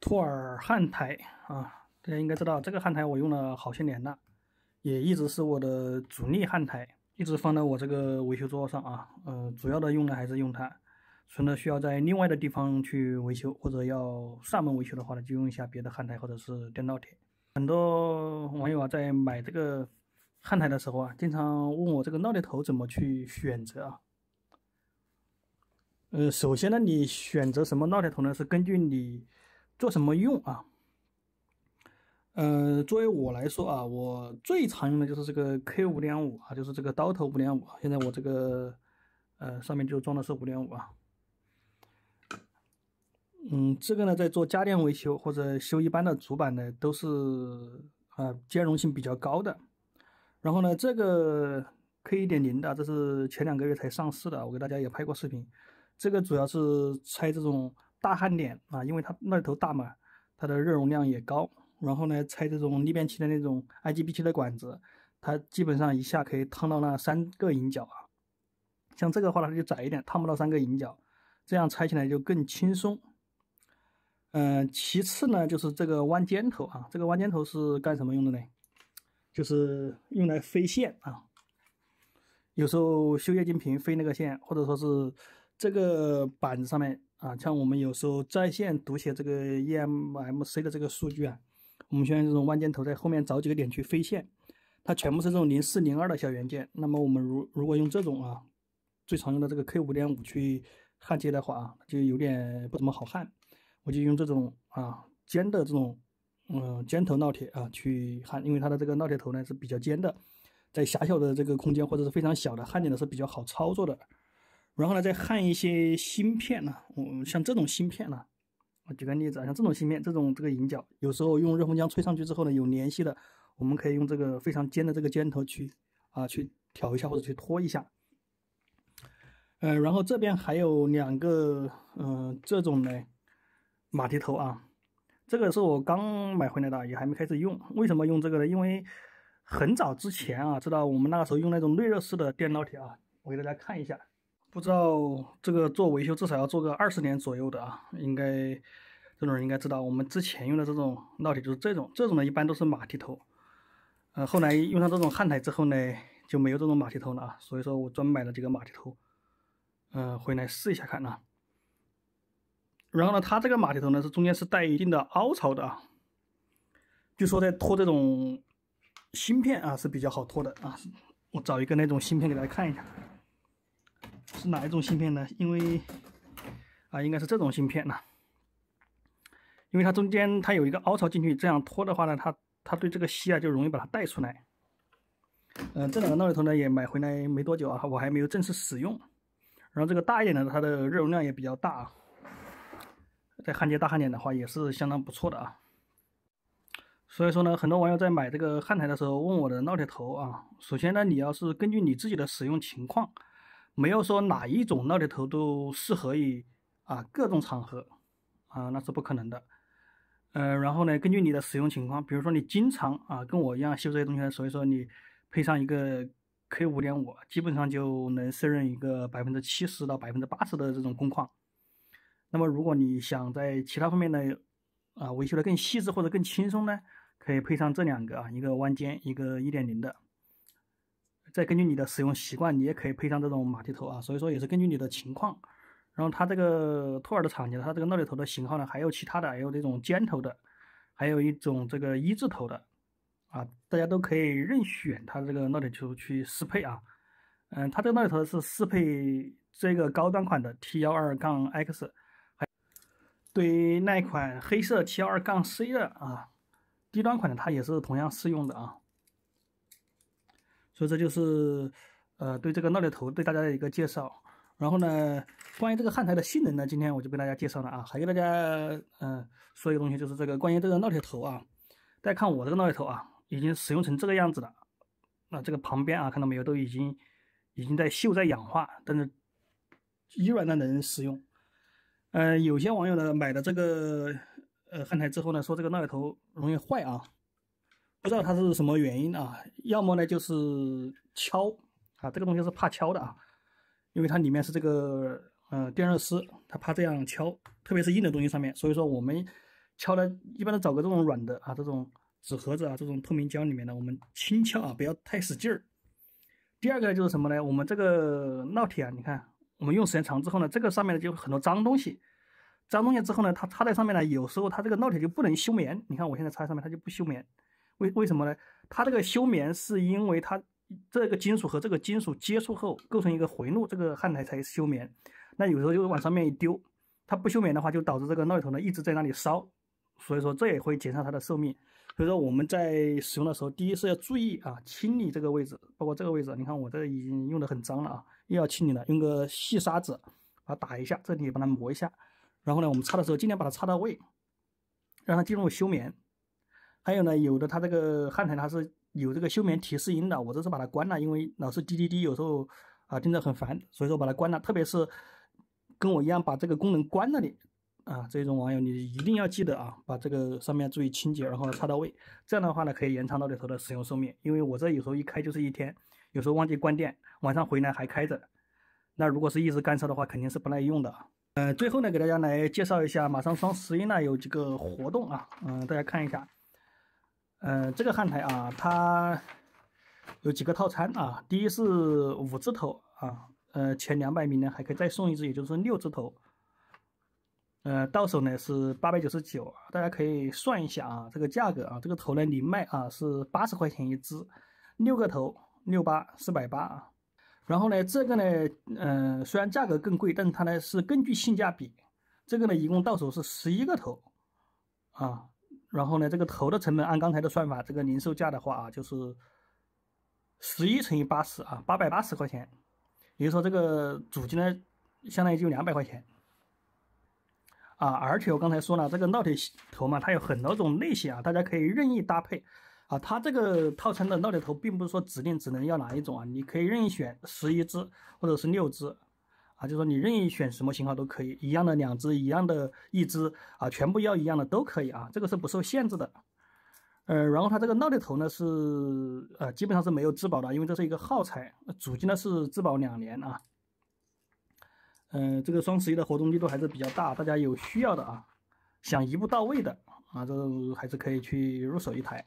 托尔焊台啊，大家应该知道这个焊台，我用了好些年了，也一直是我的主力焊台，一直放在我这个维修桌上啊。呃，主要的用的还是用它，除的需要在另外的地方去维修或者要上门维修的话呢，就用一下别的焊台或者是电烙铁。很多网友啊在买这个焊台的时候啊，经常问我这个烙铁头怎么去选择啊？呃，首先呢，你选择什么烙铁头呢，是根据你。做什么用啊？呃，作为我来说啊，我最常用的就是这个 K 五点五啊，就是这个刀头五点五现在我这个呃上面就装的是五点五啊。嗯，这个呢，在做家电维修或者修一般的主板呢，都是呃兼容性比较高的。然后呢，这个 K 一点零的，这是前两个月才上市的，我给大家也拍过视频。这个主要是拆这种。大焊点啊，因为它那头大嘛，它的热容量也高。然后呢，拆这种逆变器的那种 IGBT 的管子，它基本上一下可以烫到那三个引脚啊。像这个话呢，它就窄一点，烫不到三个引脚，这样拆起来就更轻松。嗯，其次呢，就是这个弯尖头啊，这个弯尖头是干什么用的呢？就是用来飞线啊。有时候修液晶屏飞那个线，或者说是。这个板子上面啊，像我们有时候在线读写这个 e m m c 的这个数据啊，我们用这种弯箭头在后面找几个点去飞线，它全部是这种零四零二的小元件。那么我们如如果用这种啊，最常用的这个 k 五点五去焊接的话啊，就有点不怎么好焊。我就用这种啊尖的这种，嗯尖头烙铁啊去焊，因为它的这个烙铁头呢是比较尖的，在狭小的这个空间或者是非常小的焊点呢是比较好操作的。然后呢，再焊一些芯片呢。我像这种芯片呢，我举个例子啊，像这种芯片，这种这个银角，有时候用热风枪吹上去之后呢，有粘吸的，我们可以用这个非常尖的这个尖头去啊去挑一下或者去拖一下。呃，然后这边还有两个嗯这种的马蹄头啊，这个是我刚买回来的，也还没开始用。为什么用这个呢？因为很早之前啊，知道我们那个时候用那种内热式的电烙铁啊，我给大家看一下。不知道这个做维修至少要做个二十年左右的啊，应该这种人应该知道。我们之前用的这种烙铁就是这种，这种呢一般都是马蹄头。呃，后来用上这种焊台之后呢，就没有这种马蹄头了啊。所以说我专门买了几个马蹄头，嗯，回来试一下看呢。然后呢，它这个马蹄头呢是中间是带一定的凹槽的啊。据说在拖这种芯片啊是比较好拖的啊。我找一个那种芯片给大家看一下。是哪一种芯片呢？因为啊，应该是这种芯片呢，因为它中间它有一个凹槽进去，这样拖的话呢，它它对这个锡啊就容易把它带出来。嗯，这两个烙铁头呢也买回来没多久啊，我还没有正式使用。然后这个大一点的它的热容量也比较大，在焊接大焊点的话也是相当不错的啊。所以说呢，很多网友在买这个焊台的时候问我的烙铁头啊，首先呢，你要是根据你自己的使用情况。没有说哪一种闹的头都适合于啊各种场合啊那是不可能的，呃，然后呢，根据你的使用情况，比如说你经常啊跟我一样修这些东西，所以说你配上一个 K 五点五，基本上就能胜任一个百分之七十到百分之八十的这种工况。那么如果你想在其他方面呢啊维修的更细致或者更轻松呢，可以配上这两个啊一个弯尖一个一点零的。再根据你的使用习惯，你也可以配上这种马蹄头啊，所以说也是根据你的情况。然后它这个托尔的厂家，它这个闹铃头的型号呢，还有其他的，还有这种尖头的，还有一种这个一字头的啊，大家都可以任选它这个闹铃头去适配啊。嗯，它这个闹铃头是适配这个高端款的 T12 杠 X，对于那款黑色 T12 杠 C 的啊，低端款的它也是同样适用的啊。所以这就是，呃，对这个烙铁头对大家的一个介绍。然后呢，关于这个焊台的性能呢，今天我就跟大家介绍了啊。还给大家，嗯，说一个东西，就是这个关于这个烙铁头啊。大家看我这个烙铁头啊，已经使用成这个样子了。那这个旁边啊，看到没有，都已经已经在锈在氧化，但是依然能使用。嗯，有些网友呢买的这个，呃，焊台之后呢，说这个烙铁头容易坏啊。不知道它是什么原因啊？要么呢就是敲啊，这个东西是怕敲的啊，因为它里面是这个呃电热丝，它怕这样敲，特别是硬的东西上面。所以说我们敲呢，一般都找个这种软的啊，这种纸盒子啊，这种透明胶里面的，我们轻敲啊，不要太使劲儿。第二个就是什么呢？我们这个烙铁啊，你看我们用时间长之后呢，这个上面呢就很多脏东西，脏东西之后呢，它插在上面呢，有时候它这个烙铁就不能休眠。你看我现在插在上面，它就不休眠。为为什么呢？它这个休眠是因为它这个金属和这个金属接触后构成一个回路，这个焊台才休眠。那有时候就是往上面一丢，它不休眠的话，就导致这个烙铁头呢一直在那里烧，所以说这也会减少它的寿命。所以说我们在使用的时候，第一是要注意啊，清理这个位置，包括这个位置。你看我这已经用的很脏了啊，又要清理了，用个细砂子把它打一下，这里把它磨一下。然后呢，我们擦的时候尽量把它擦到位，让它进入休眠。还有呢，有的它这个焊台它是有这个休眠提示音的，我这是把它关了，因为老是滴滴滴，有时候啊听着很烦，所以说把它关了。特别是跟我一样把这个功能关了的啊，这种网友你一定要记得啊，把这个上面注意清洁，然后插到位，这样的话呢可以延长到里头的使用寿命。因为我这有时候一开就是一天，有时候忘记关电，晚上回来还开着。那如果是一直干烧的话，肯定是不耐用的。呃，最后呢给大家来介绍一下，马上双十一了，有几个活动啊，嗯，大家看一下。呃，这个焊台啊，它有几个套餐啊？第一是五只头啊，呃，前两百名呢还可以再送一只，也就是六只头。呃，到手呢是八百九十九，大家可以算一下啊，这个价格啊，这个头呢零卖啊是八十块钱一只，六个头六八四百八啊。然后呢，这个呢，嗯，虽然价格更贵，但是它呢是更具性价比。这个呢，一共到手是十一个头啊。然后呢，这个头的成本按刚才的算法，这个零售价的话啊，就是十一乘以八十啊，八百八十块钱。也就是说，这个主机呢，相当于就两百块钱啊。而且我刚才说了，这个烙铁头嘛，它有很多种类型啊，大家可以任意搭配啊。它这个套餐的烙铁头并不是说指定只能要哪一种啊，你可以任意选十一只或者是六只。啊，就说你任意选什么型号都可以，一样的两只，一样的，一只啊，全部要一样的都可以啊，这个是不受限制的。呃，然后它这个闹的头呢是，呃，基本上是没有质保的，因为这是一个耗材，主机呢是质保两年啊。嗯，这个双十一的活动力度还是比较大，大家有需要的啊，想一步到位的啊，这还是可以去入手一台。